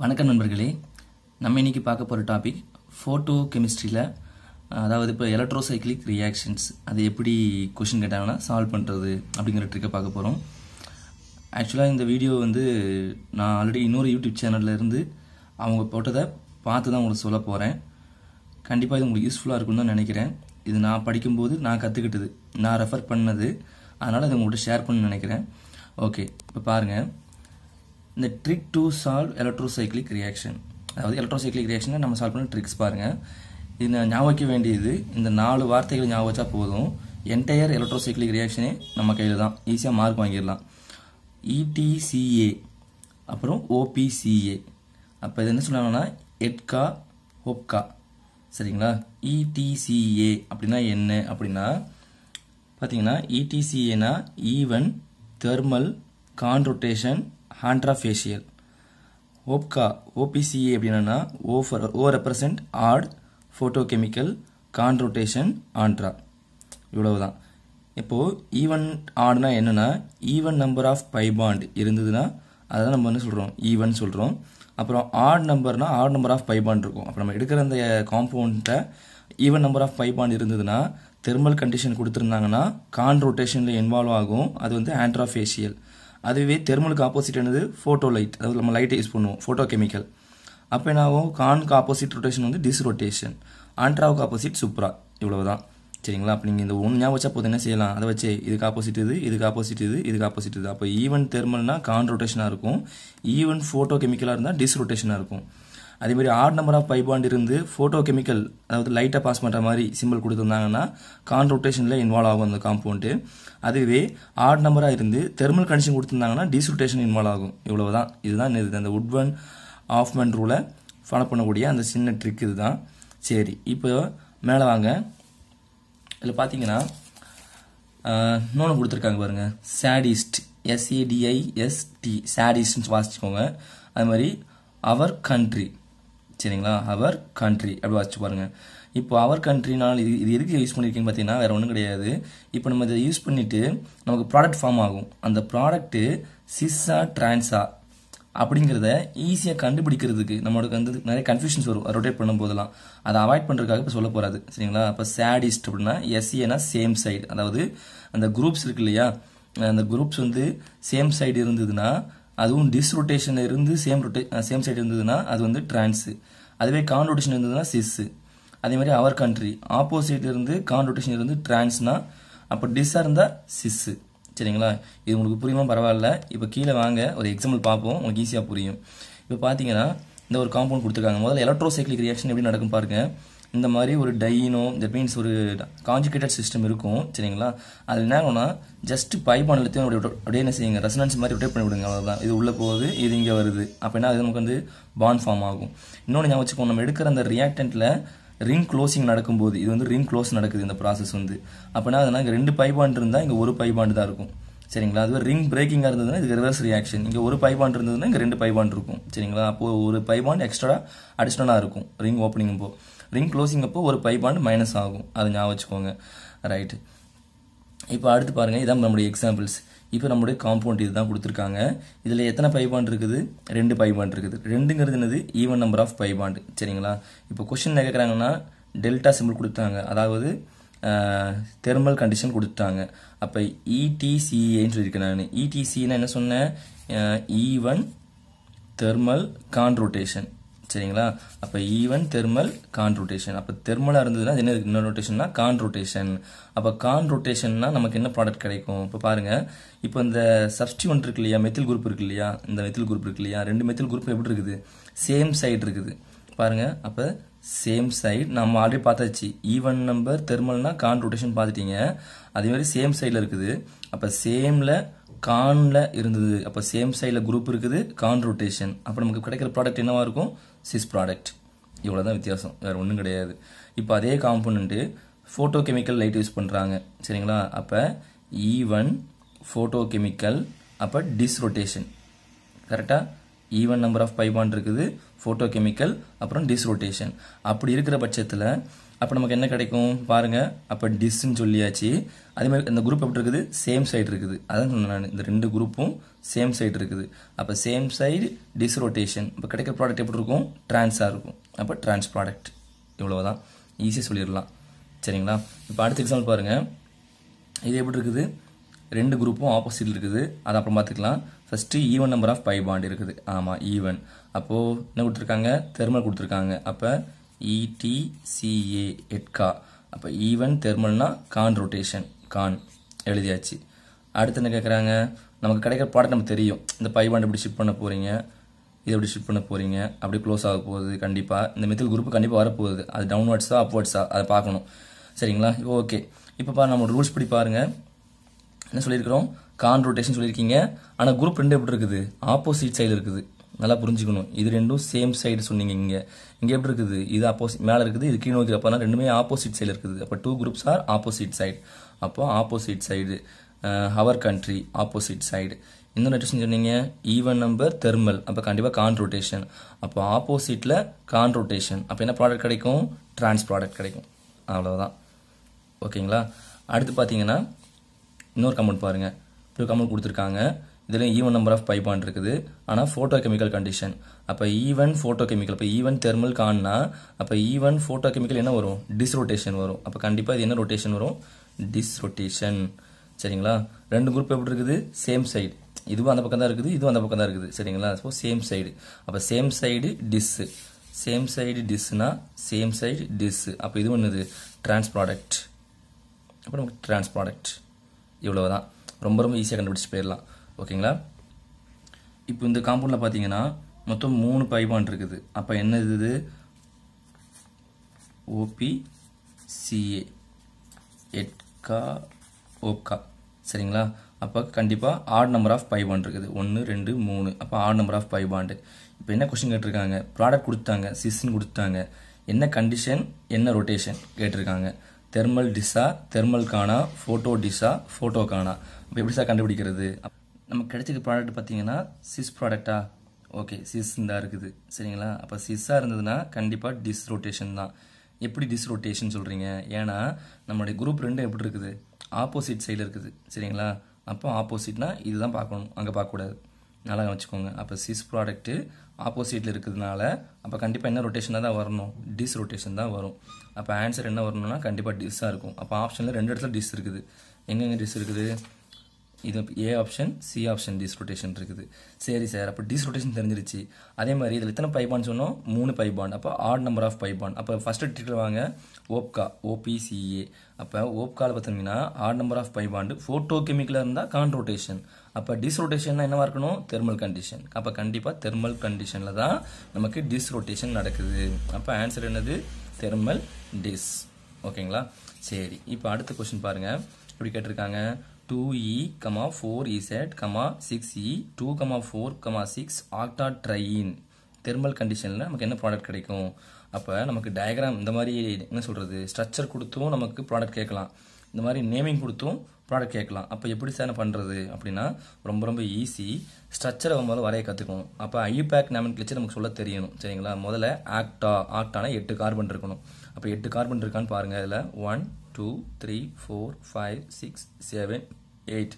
வணக்கம் நண்பர்களே நம்ம இன்றைக்கி பார்க்க போகிற டாபிக் ஃபோட்டோ கெமிஸ்ட்ரியில் அதாவது இப்போ எலக்ட்ரோசைக்கிளிக் ரியாக்ஷன்ஸ் அது எப்படி கொஷின் கேட்டாங்கன்னா சால்வ் பண்ணுறது அப்படிங்கிற ட்ரிக்கை பார்க்க போகிறோம் ஆக்சுவலாக இந்த வீடியோ வந்து நான் ஆல்ரெடி இன்னொரு யூடியூப் சேனலில் இருந்து அவங்க போட்டதை பார்த்து தான் உங்களுக்கு சொல்ல போகிறேன் கண்டிப்பாக இது உங்களுக்கு யூஸ்ஃபுல்லாக இருக்கும்னு தான் நினைக்கிறேன் இது நான் படிக்கும்போது நான் கற்றுக்கிட்டது நான் ரெஃபர் பண்ணது அதனால் இதை உங்கள்கிட்ட ஷேர் பண்ணு நினைக்கிறேன் ஓகே இப்போ பாருங்கள் இந்த trick to solve electrocyclic reaction அதாவது எலக்ட்ரோசைக்ளிக் ரியாக்ஷனை நம்ம சால்வ் பண்ண ட்ரிக்ஸ் பாருங்கள் இது ஞாபகிக்க வேண்டியது இந்த நாலு வார்த்தைகள் ஞாபகம் வச்சா போதும் என்டையர் எலக்ட்ரோசைக்ளிக் ரியாக்ஷனே நம்ம கையில் தான் ஈஸியாக மார்க் வாங்கிடலாம் இடிசிஏ e அப்புறம் ஓபிசிஏ அப்போ இது என்ன சொன்னாங்கன்னா எட்கா ஹோப்கா சரிங்களா இடிசிஏ e அப்படின்னா என்ன அப்படின்னா பார்த்தீங்கன்னா இடிசிஏனா ஈவன் தெர்மல் கான்ரொட்டேஷன் ஃபேஷியல் ஓப்கா ஓபிசிஏ அப்படின்னா O for O represent odd photochemical conrotation ஆண்ட்ரா இவ்வளவு தான் இப்போது ஈவன் ஆடுனா என்னென்னா even number of pi bond இருந்ததுன்னா அதை நம்ம என்ன சொல்கிறோம் ஈவன் சொல்கிறோம் அப்புறம் ஆட் நம்பர்னால் odd number of pi bond இருக்கும் அப்போ நம்ம எடுக்கிற அந்த காம்பவுண்ட்டை even number of pi bond இருந்ததுன்னா தெர்மல் கண்டிஷன் கொடுத்துருந்தாங்கன்னா கான் ரொட்டேஷனில் இன்வால்வ் ஆகும் அது வந்து ஆண்ட்ராஃபேஷியல் அதுவே தெர்மலுக்கு ஆப்போசிட் என்னது ஃபோட்டோ லைட் அதாவது நம்ம லைட்டை யூஸ் பண்ணுவோம் ஃபோட்டோ கெமிக்கல் அப்போ என்ன ஆகும் கான்க்கு ஆப்போசிட் ரொட்டேஷன் வந்து டிஸ் ரொட்டேஷன் ஆண்ட்ராவுக்கு ஆப்போசிட் சூப்பரா இவ்வளோ தான் சரிங்களா அப்போ நீங்கள் இந்த ஒன்று ஞாபகம் வச்சா போது என்ன செய்யலாம் அதை வச்சே இதுக்கு ஆப்போசிட் இது இதுக்கு ஆப்போசிட் இது இதுக்கு ஆப்போசிட் இது அப்போ ஈவன் தெர்மல்னா கான் ரொட்டேஷனாக இருக்கும் ஈவன் ஃபோட்டோ கெமிக்கலாக இருந்தால் டிஸ் ரொட்டேஷனாக இருக்கும் அதேமாதிரி odd number of pi bond இருந்து ஃபோட்டோ கெமிக்கல் அதாவது லைட்டாக பாஸ் பண்ணுற மாதிரி சிம்பிள் கொடுத்துருந்தாங்கன்னா கான் ரொட்டேஷனில் இன்வால்வ் ஆகும் அந்த காம்பவுண்டு அதுவே ஆட் நம்பராக இருந்து தெர்மல் கண்டிஷன் கொடுத்துருந்தாங்கன்னா டீசுட்டேஷன் இன்வால்வ் ஆகும் இவ்வளோ தான் இதுதான் இது அந்த உட்வன் மன் ரூலை ஃபாலோ பண்ணக்கூடிய அந்த சின்ன ட்ரிக் இதுதான் சரி இப்போ மேலே வாங்க இதில் பார்த்தீங்கன்னா இன்னொன்று கொடுத்துருக்காங்க பாருங்கள் சேடிஸ்ட் எஸ்இடிஐஎஸ்டி சேடிஸ்ட்னு வாசிச்சுக்கோங்க அது மாதிரி அவர் கண்ட்ரி சரிங்களா அவர் கண்ட்ரி அப்படி வச்சு பாருங்கள் இப்போ அவர் கண்ட்ரினால் இது இது எதுக்கு யூஸ் பண்ணியிருக்கீங்கன்னு பார்த்தீங்கன்னா வேறு ஒன்றும் கிடையாது இப்போ நம்ம இதை யூஸ் பண்ணிவிட்டு நமக்கு ப்ராடக்ட் ஃபார்ம் ஆகும் அந்த ப்ராடக்ட்டு சிஸ்ஸா ட்ரான்ஸா அப்படிங்கிறத ஈஸியாக கண்டுபிடிக்கிறதுக்கு நம்மளுக்கு வந்து நிறைய கன்ஃபியூஷன்ஸ் வரும் ரொட்டேட் பண்ணும் போதெல்லாம் அதை அவாய்ட் பண்ணுறதுக்காக இப்போ சொல்ல போகிறாது சரிங்களா இப்போ சேடிஸ்ட் அப்படின்னா எஸ்ஏனா சேம் சைடு அதாவது அந்த குரூப்ஸ் இருக்கு இல்லையா அந்த குரூப்ஸ் வந்து சேம் சைடு இருந்ததுன்னா அதுவும் டிஸ் ரொட்டேஷன் இருந்து சேம் ரொட்டே சேம் சைடு இருந்ததுன்னா அது வந்து ட்ரான்ஸு அதுவே கான் ரொட்டேஷன் இருந்ததுன்னா சிஸ்ஸு அதே மாதிரி அவர் கண்ட்ரி ஆப்போசிட் இருந்து கான் ரொட்டேஷன் இருந்து ட்ரான்ஸ்னா அப்போ டிஸ்ஸாக இருந்தால் சிஸ்ஸு சரிங்களா இது உங்களுக்கு புரியுமா பரவாயில்ல இப்போ கீழே வாங்க ஒரு எக்ஸாம்பிள் பார்ப்போம் உங்களுக்கு ஈஸியாக புரியும் இப்போ பார்த்தீங்கன்னா இந்த ஒரு காம்பவுண்ட் கொடுத்துருக்காங்க முதல்ல எலக்ட்ரோசைக்ளிக் ரியாக்ஷன் எப்படி நடக்கும் பாருங்கள் இந்த மாதிரி ஒரு டைனோ தட் மீன்ஸ் ஒரு காஞ்சிகேட்டட் சிஸ்டம் இருக்கும் சரிங்களா அது என்ன ஆகும்னா ஜஸ்ட் பைப் அண்டலத்தையும் அப்படியே என்ன செய்யுங்க ரெசனன்ஸ் மாதிரி ரொட்டேட் பண்ணி விடுங்க அவ்வளோதான் இது உள்ளே போகுது இது இங்கே வருது அப்படின்னா அது நமக்கு வந்து பான் ஃபார்ம் ஆகும் இன்னொன்று ஞாபகம் வச்சுக்கோ நம்ம எடுக்கிற அந்த ரியாக்டண்ட்டில் ரிங் க்ளோசிங் நடக்கும்போது இது வந்து ரிங் க்ளோஸ் நடக்குது இந்த ப்ராசஸ் வந்து அப்படின்னா அதனால் இங்கே ரெண்டு பைபாண்ட் இருந்தால் இங்கே ஒரு பைபாண்ட் தான் இருக்கும் சரிங்களா அதுவே ரிங் பிரேக்கிங்காக இருந்ததுன்னா இது ரிவர்ஸ் ரியாக்ஷன் இங்கே ஒரு பைபாண்ட் இருந்ததுன்னா இங்கே ரெண்டு பைபாண்ட் இருக்கும் சரிங்களா அப்போது ஒரு பைபாண்ட் எக்ஸ்ட்ரா அடிஷ்னலாக இருக்கும் ரிங் ஓப்பனிங் போது ரிங் க்ளோசிங் அப்போ ஒரு பை ஆண்டு மைனஸ் ஆகும் அது ஞாபகம் வச்சுக்கோங்க ரைட்டு இப்போ அடுத்து பாருங்கள் இதான் நம்மளுடைய எக்ஸாம்பிள்ஸ் இப்போ நம்மளுடைய காம்பவுண்ட் இது தான் கொடுத்துருக்காங்க இதில் எத்தனை பைபாண்ட் இருக்குது ரெண்டு பைபாண்ட் இருக்குது ரெண்டுங்கிறது என்னது ஈவன் நம்பர் ஆஃப் பைபாண்ட் சரிங்களா இப்போ கொஷின் கேட்குறாங்கன்னா டெல்டா சிம்பிள் கொடுத்தாங்க அதாவது தெர்மல் கண்டிஷன் கொடுத்துட்டாங்க அப்போ இடிசிஏன்னு e சொல்லியிருக்கேன் நான் இடிசின்னா e என்ன சொன்னேன் ஈவன் தெர்மல் கான்ரோட்டேஷன் சரிங்களா அப்போ ஈவன் தெர்மல் கான் ரொட்டேஷன் அப்போ தெர்மலாக இருந்ததுன்னா என்ன இன்னொரு ரொட்டேஷன்னா கான் ரொட்டேஷன் அப்போ கான் ரொட்டேஷன்னா நமக்கு என்ன ப்ராடக்ட் கிடைக்கும் இப்போ பாருங்கள் இப்போ இந்த ஒன் இருக்கு இல்லையா மெத்தில் குரூப் இருக்கு இல்லையா இந்த மெத்தில் குரூப் இருக்கு இல்லையா ரெண்டு மெத்தில் குரூப் எப்படி இருக்குது சேம் சைடு இருக்குது பாருங்கள் அப்போ சேம் சைடு நம்ம ஆல்ரெடி பார்த்தாச்சு ஈவன் நம்பர் தெர்மல்னா கான் ரொட்டேஷன் பார்த்துட்டீங்க மாதிரி சேம் சைடில் இருக்குது அப்போ சேமில் கான்ல இருந்தது அப்போ சேம் சைடில் குரூப் இருக்குது கான் ரொட்டேஷன் அப்போ நமக்கு கிடைக்கிற ப்ராடக்ட் என்னவாக இருக்கும் சிஸ் ப்ராடக்ட் இவ்வளோ தான் வித்தியாசம் வேறு ஒன்றும் கிடையாது இப்போ அதே component photo chemical light use பண்ணுறாங்க சரிங்களா அப்போ ஈவன் ஃபோட்டோ கெமிக்கல் அப்போ டிஸ்ரொட்டேஷன் கரெக்டாக ஈவன் நம்பர் ஆஃப் பைபான் இருக்குது ஃபோட்டோ கெமிக்கல் அப்புறம் டிஸ்ரொட்டேஷன் அப்படி இருக்கிற பட்சத்தில் அப்போ நமக்கு என்ன கிடைக்கும் பாருங்கள் அப்போ டிஸ்ன்னு சொல்லியாச்சு அதே மாதிரி இந்த குரூப் எப்படி இருக்குது சேம் சைடு இருக்குது அதான் சொன்னேன் நான் இந்த ரெண்டு குரூப்பும் சேம் சைடு இருக்குது அப்போ சேம் சைடு டிஸ் ரொட்டேஷன் இப்போ கிடைக்கிற ப்ராடக்ட் எப்படி இருக்கும் ட்ரான்ஸாக இருக்கும் அப்போ ட்ரான்ஸ் ப்ராடக்ட் இவ்வளோ தான் ஈஸியாக சொல்லிடலாம் சரிங்களா இப்போ அடுத்த எக்ஸாம்பிள் பாருங்கள் இது எப்படி இருக்குது ரெண்டு குரூப்பும் ஆப்போசிட் இருக்குது அதை அப்புறம் பார்த்துக்கலாம் first even number of pi bond இருக்குது ஆமாம் ஈவன் அப்போது என்ன கொடுத்துருக்காங்க தெர்மல் கொடுத்துருக்காங்க அப்போ இடிசிஏ எட்கா அப்போ ஈவன் தெர்மல்னா கான் ரொட்டேஷன் கான் எழுதியாச்சு அடுத்து என்ன கேட்குறாங்க நமக்கு கிடைக்கிற ப்ராடக்ட் நமக்கு தெரியும் இந்த பைபாண்ட் இப்படி ஷிஃப்ட் பண்ண போகிறீங்க இது இப்படி ஷிஃப்ட் பண்ண போகிறீங்க அப்படி க்ளோஸ் ஆக போகுது கண்டிப்பாக இந்த மெத்தில் குரூப் கண்டிப்பாக வரப்போகுது அது டவுன்வர்ட்ஸா அப்வர்ட்ஸா அதை பார்க்கணும் சரிங்களா இப்போ ஓகே இப்போ பாரு நம்ம ரூல்ஸ் படி பாருங்கள் என்ன சொல்லியிருக்கிறோம் கான் ரொட்டேஷன் சொல்லியிருக்கீங்க ஆனால் குரூப் ரெண்டு எப்படி இருக்குது ஆப்போசிட் சைடில் இருக்குது நல்லா புரிஞ்சுக்கணும் இது ரெண்டும் சேம் சைடு சொன்னீங்க இங்கே இங்கே எப்படி இருக்குது இது ஆப்போசிட் மேலே இருக்குது இது கீழ் நோக்கி அப்போனா ரெண்டுமே ஆப்போசிட் சைடு இருக்குது அப்போ two groups are opposite side அப்போ ஆப்போசிட் சைடு அவர் கண்ட்ரி ஆப்போசிட் சைடு இந்த நைட்ரஜன் சொன்னீங்க ஈவன் நம்பர் தெர்மல் அப்போ கண்டிப்பாக கான் ரொட்டேஷன் அப்போ ஆப்போசிட்டில் கான் ரொட்டேஷன் அப்போ என்ன ப்ராடக்ட் கிடைக்கும் ட்ரான்ஸ் ப்ராடக்ட் கிடைக்கும் அவ்வளோதான் ஓகேங்களா அடுத்து பார்த்தீங்கன்னா இன்னொரு கமெண்ட் பாருங்கள் இன்னொரு கமெண்ட் கொடுத்துருக்காங்க இதுலேயும் ஈவன் நம்பர் ஆஃப் பைபான் இருக்குது ஆனால் ஃபோட்டோ கெமிக்கல் கண்டிஷன் அப்போ ஈவன் ஃபோட்டோ கெமிக்கல் இப்போ ஈவன் தெர்மல் கான்னா அப்போ ஈவன் ஃபோட்டோ கெமிக்கல் என்ன வரும் டிஸ்ரொட்டேஷன் வரும் அப்போ கண்டிப்பாக இது என்ன ரொட்டேஷன் வரும் டிஸ்ரொட்டேஷன் சரிங்களா ரெண்டு குரூப் எப்படி இருக்குது சேம் சைடு இதுவும் அந்த பக்கம் தான் இருக்குது இதுவும் அந்த பக்கம் தான் இருக்குது சரிங்களா ஸோ சேம் சைடு அப்போ same side dis same side டிஸ்னா சேம் சைடு டிஸ்ஸு அப்போ இது ஒன்றுது ட்ரான்ஸ் ப்ராடக்ட் அப்புறம் நமக்கு ட்ரான்ஸ் ப்ராடக்ட் இவ்வளோ தான் ரொம்ப ரொம்ப ஈஸியாக கண்டுபிடிச்சி போயிடலாம் ஓகேங்களா இப்போ இந்த காம்பவுண்டில் பார்த்தீங்கன்னா மொத்தம் மூணு பைபாண்ட் இருக்குது அப்போ என்ன இது ஓபி சிஏ எட்கா ஓப்கா சரிங்களா அப்போ கண்டிப்பாக odd number of pi bond இருக்குது ஒன்று ரெண்டு மூணு அப்போ odd number of pi bond இப்போ என்ன கொஷின் கேட்டிருக்காங்க ப்ராடக்ட் கொடுத்தாங்க சீசன் கொடுத்தாங்க என்ன கண்டிஷன் என்ன ரொட்டேஷன் கேட்டிருக்காங்க தெர்மல் டிஸா தெர்மல் காணா ஃபோட்டோ டிஸா ஃபோட்டோ காணா இப்போ எப்படி சார் கண்டுபிடிக்கிறது நமக்கு கிடைச்சிருக்க ப்ராடக்ட் பார்த்தீங்கன்னா சிஸ் ப்ராடக்டா ஓகே சிஸ் தான் இருக்குது சரிங்களா அப்போ சிஸ்ஸாக இருந்ததுன்னா கண்டிப்பாக டிஸ் ரொட்டேஷன் தான் எப்படி டிஸ் ரொட்டேஷன் சொல்கிறீங்க ஏன்னா நம்மளுடைய குரூப் ரெண்டு எப்படி இருக்குது ஆப்போசிட் சைடில் இருக்குது சரிங்களா அப்போ ஆப்போசிட்னா இதுதான் பார்க்கணும் அங்கே பார்க்கக்கூடாது நல்லா வச்சுக்கோங்க அப்போ சிஸ் ப்ராடக்ட்டு ஆப்போசிட்டில் இருக்கிறதுனால அப்போ கண்டிப்பாக என்ன ரொட்டேஷனாக தான் வரணும் டிஸ் ரொட்டேஷன் தான் வரும் அப்போ ஆன்சர் என்ன வரணும்னா கண்டிப்பாக டிஸ்ஸாக இருக்கும் அப்போ ஆப்ஷனில் ரெண்டு இடத்துல டிஸ் இருக்குது எங்கெங்கே டிஸ் இருக்குது இது A option C option disrotation இருக்குது சரி சார் அப்போ டிஸ்ரொட்டேஷன் தெரிஞ்சிருச்சு அதே மாதிரி இதில் எத்தனை பைபான் சொன்னோம் மூணு பைபான் அப்போ ஆட் நம்பர் ஆஃப் பைபான் அப்போ ஃபஸ்ட்டு டிட்டில் வாங்க ஓப்கா ஓபிசிஏ அப்போ ஓப்காவில் பார்த்தீங்கன்னா odd number of pi bond photo கெமிக்கலாக இருந்தால் கான் ரொட்டேஷன் அப்போ டிஸ்ரொட்டேஷன்னா என்னவாக இருக்கணும் தெர்மல் கண்டிஷன் அப்போ கண்டிப்பாக தெர்மல் கண்டிஷனில் தான் நமக்கு டிஸ்ரொட்டேஷன் நடக்குது அப்போ ஆன்சர் என்னது தெர்மல் டிஸ் ஓகேங்களா சரி இப்போ அடுத்த கொஸ்டின் பாருங்கள் இப்படி கேட்டிருக்காங்க 2e, 4ez, 6e, 2, 4, 6 octatriene thermal கண்டிஷனில் நமக்கு என்ன ப்ராடக்ட் கிடைக்கும் அப்போ நமக்கு டயக்ராம் இந்த மாதிரி என்ன சொல்கிறது structure கொடுத்தும் நமக்கு ப்ராடக்ட் கேட்கலாம் இந்த மாதிரி நேமிங் கொடுத்தும் ப்ராடக்ட் கேட்கலாம் அப்போ எப்படி சார் பண்ணுறது அப்படின்னா ரொம்ப ரொம்ப ஈஸி ஸ்ட்ரக்சரை முதல்ல வரைய கற்றுக்கணும் அப்போ ஐபேக் நேமன் கிளிச்சு நமக்கு சொல்ல தெரியணும் சரிங்களா முதல்ல ஆக்டா ஆக்டானா எட்டு கார்பன் அப்போ எட்டு கார்பன் பாருங்கள் அதில் one two three four five six seven eight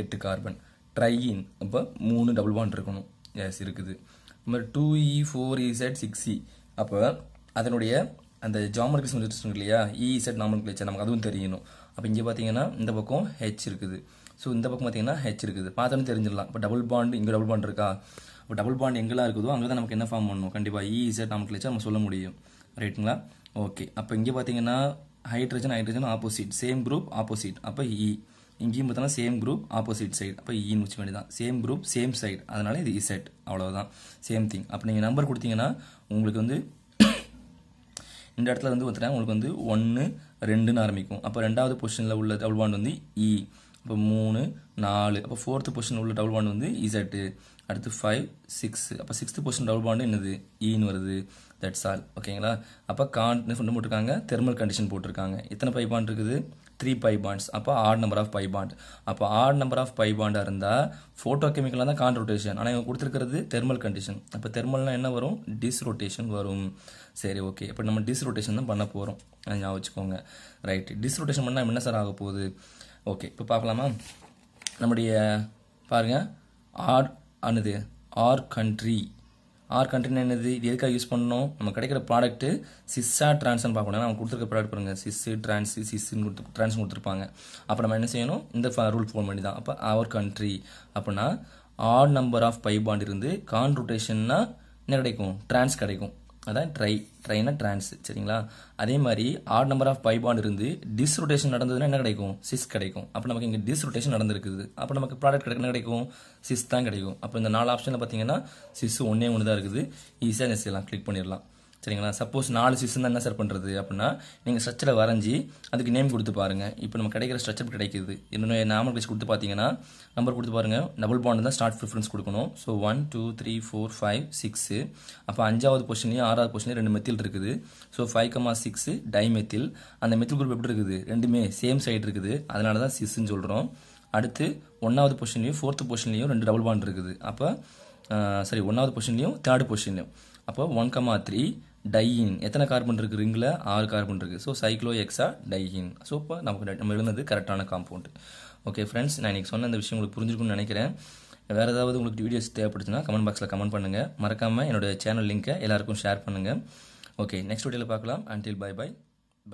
எட்டு கார்பன் ட்ரையின் அப்போ மூணு டபுள் பாண்ட் இருக்கணும் எஸ் இருக்குது மாதிரி two E four Z six E அப்போ அதனுடைய அந்த ஜாமர்கிஸ் சொல்லிட்டு இல்லையா இசட் நாமல் கிளச்சர் நமக்கு அதுவும் தெரியணும் அப்போ இங்கே பார்த்தீங்கன்னா இந்த பக்கம் ஹெச் இருக்குது ஸோ இந்த பக்கம் பார்த்தீங்கன்னா ஹெச் இருக்குது பார்த்தோன்னு தெரிஞ்சிடலாம் இப்போ டபுள் பாண்ட் இங்கே டபுள் பாண்ட் இருக்கா இப்போ டபுள் பாண்ட் எங்கெல்லாம் இருக்குதோ அங்கே தான் நமக்கு என்ன ஃபார்ம் பண்ணணும் கண்டிப்பாக இசட் e, நாமல் கிளச்சர் நம்ம சொல்ல முடியும் ரைட்டுங்களா ஓகே அப்போ இங்கே பார்த்தீங்கன்னா hydrogen hydrogen opposite same group opposite அப்போ இ இங்கேயும் பார்த்தோன்னா சேம் குரூப் ஆப்போசிட் சைடு அப்போ ஈன்னு e வச்சுக்க வேண்டியதான் சேம் குரூப் சேம் சைடு அதனால இது இசைட் அவ்வளோதான் சேம் திங் அப்போ நீங்கள் நம்பர் கொடுத்தீங்கன்னா உங்களுக்கு வந்து இந்த இடத்துல வந்து பார்த்துட்டா உங்களுக்கு வந்து ஒன்று ரெண்டுன்னு ஆரம்பிக்கும் அப்போ ரெண்டாவது பொசிஷனில் உள்ள டபுள் பாண்ட் வந்து இ e. இப்போ மூணு நாலு அப்போ ஃபோர்த்து பொசிஷன் உள்ள டபுள் பாண்ட் வந்து இசட்டு அடுத்து ஃபைவ் சிக்ஸ் அப்போ சிக்ஸ்த்து பொசிஷன் டபுள் பாண்டு என்னது ஈன்னு e வருது தட்ஸ் ஆல் ஓகேங்களா அப்போ கான்னு சொன்ன போட்டிருக்காங்க தெர்மல் கண்டிஷன் போட்டிருக்காங்க எத்தனை பை பாண்ட் இருக்குது த்ரீ பை பாண்ட்ஸ் அப்போ odd number of pi bond அப்போ ஆட் நம்பர் ஆஃப் பை பாண்டாக இருந்தால் ஃபோட்டோ கெமிக்கலாக தான் கான் ரொட்டேஷன் ஆனால் இவங்க கொடுத்துருக்கிறது தெர்மல் கண்டிஷன் அப்போ தெர்மல்னால் என்ன வரும் டிஸ் ரொட்டேஷன் வரும் சரி ஓகே இப்போ நம்ம டிஸ் ரொட்டேஷன் தான் பண்ண போகிறோம் ஞாபகம் வச்சுக்கோங்க ரைட் டிஸ் ரொட்டேஷன் பண்ணால் என்ன சார் ஆக போகுது ஓகே இப்போ பார்க்கலாமா நம்முடைய பாருங்கள் ஆர் அனுது ஆர் கண்ட்ரி ஆர் கண்டினியூ என்னது இது எதுக்காக யூஸ் பண்ணணும் நம்ம கிடைக்கிற ப்ராடக்ட்டு சிஸ்ஸா ட்ரான்ஸ்னு பார்க்கணும் அவங்க கொடுத்துருக்க ப்ராடக்ட் பாருங்க சிஸ்ஸு ட்ரான்ஸ் சிஸ்ஸுன்னு கொடுத்து ட்ரான்ஸ் கொடுத்துருப்பாங்க அப்போ நம்ம என்ன செய்யணும் இந்த ரூல் ஃபோன் பண்ணி தான் அப்போ அவர் கண்ட்ரி அப்படின்னா odd number of pi bond இருந்து கான் ரொட்டேஷன்னா என்ன கிடைக்கும் ட்ரான்ஸ் கிடைக்கும் அதான் ட்ரை ட்ரைனா ட்ரான்ஸ் சரிங்களா அதே மாதிரி odd number of pi bond இருந்து டிஸ் ரொட்டேஷன் நடந்ததுன்னா என்ன கிடைக்கும் சிஸ் கிடைக்கும் அப்போ நமக்கு இங்கே டிஸ் ரொட்டேஷன் நடந்திருக்குது அப்போ நமக்கு ப்ராடக்ட் கிடைக்க என்ன கிடைக்கும் சிஸ் தான் கிடைக்கும் அப்போ இந்த நாலு ஆப்ஷனில் பார்த்தீங்கன்னா சிஸ் ஒன்றே ஒன்று தான் இருக்குது ஈஸியாக செய்யலாம் கிளிக் பண்ணிடலாம் சரிங்களா சப்போஸ் நாலு சீசன் தான் என்ன சார் பண்ணுறது அப்படின்னா நீங்கள் ஸ்ட்ரக்சரை வரைஞ்சி அதுக்கு நேம் கொடுத்து பாருங்கள் இப்போ நம்ம கிடைக்கிற ஸ்ட்ரக்சர் கிடைக்கிது இன்னொன்று நாமல் கிளச் கொடுத்து பார்த்தீங்கன்னா நம்பர் கொடுத்து பாருங்கள் டபுள் பாண்ட் தான் ஸ்டார்ட் ப்ரிஃபரன்ஸ் கொடுக்கணும் so one two three four five six அப்போ அஞ்சாவது பொசிஷன்லேயும் ஆறாவது பொசிஷன்லேயும் ரெண்டு மெத்தில் இருக்குது so five comma six dimethyl அந்த மெத்தில் குரூப் எப்படி இருக்குது ரெண்டுமே சேம் சைடு இருக்குது அதனால தான் சிக்ஸ்ன்னு சொல்கிறோம் அடுத்து ஒன்றாவது பொசிஷன்லேயும் ஃபோர்த்து பொசிஷன்லேயும் ரெண்டு டபுள் பாண்ட் இருக்குது அப்போ சாரி ஒன்றாவது பொசிஷன்லையும் தேர்ட் பொசிஷன்லையும் அப்போ ஒன் கமா த்ரீ டையின் எத்தனை கார்பன் இருக்குது ரிங்கில் ஆறு கார்பன் இருக்குது so cyclohexadiene so இப்போ நமக்கு நம்ம எழுந்தது கரெக்டான காம்பவுண்ட் ஓகே ஃப்ரெண்ட்ஸ் நான் இன்றைக்கி சொன்ன அந்த விஷயம் உங்களுக்கு புரிஞ்சுக்கணும்னு நினைக்கிறேன் வேறு ஏதாவது உங்களுக்கு வீடியோஸ் தேவைப்படுச்சுன்னா கமெண்ட் பாக்ஸில் கமெண்ட் பண்ணுங்கள் மறக்காமல் என்னோட சேனல் லிங்க்கை எல்லாருக்கும் ஷேர் பண்ணுங்கள் ஓகே நெக்ஸ்ட் வீடியோவில் பார்க்கலாம் until bye bye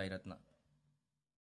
bye Ratna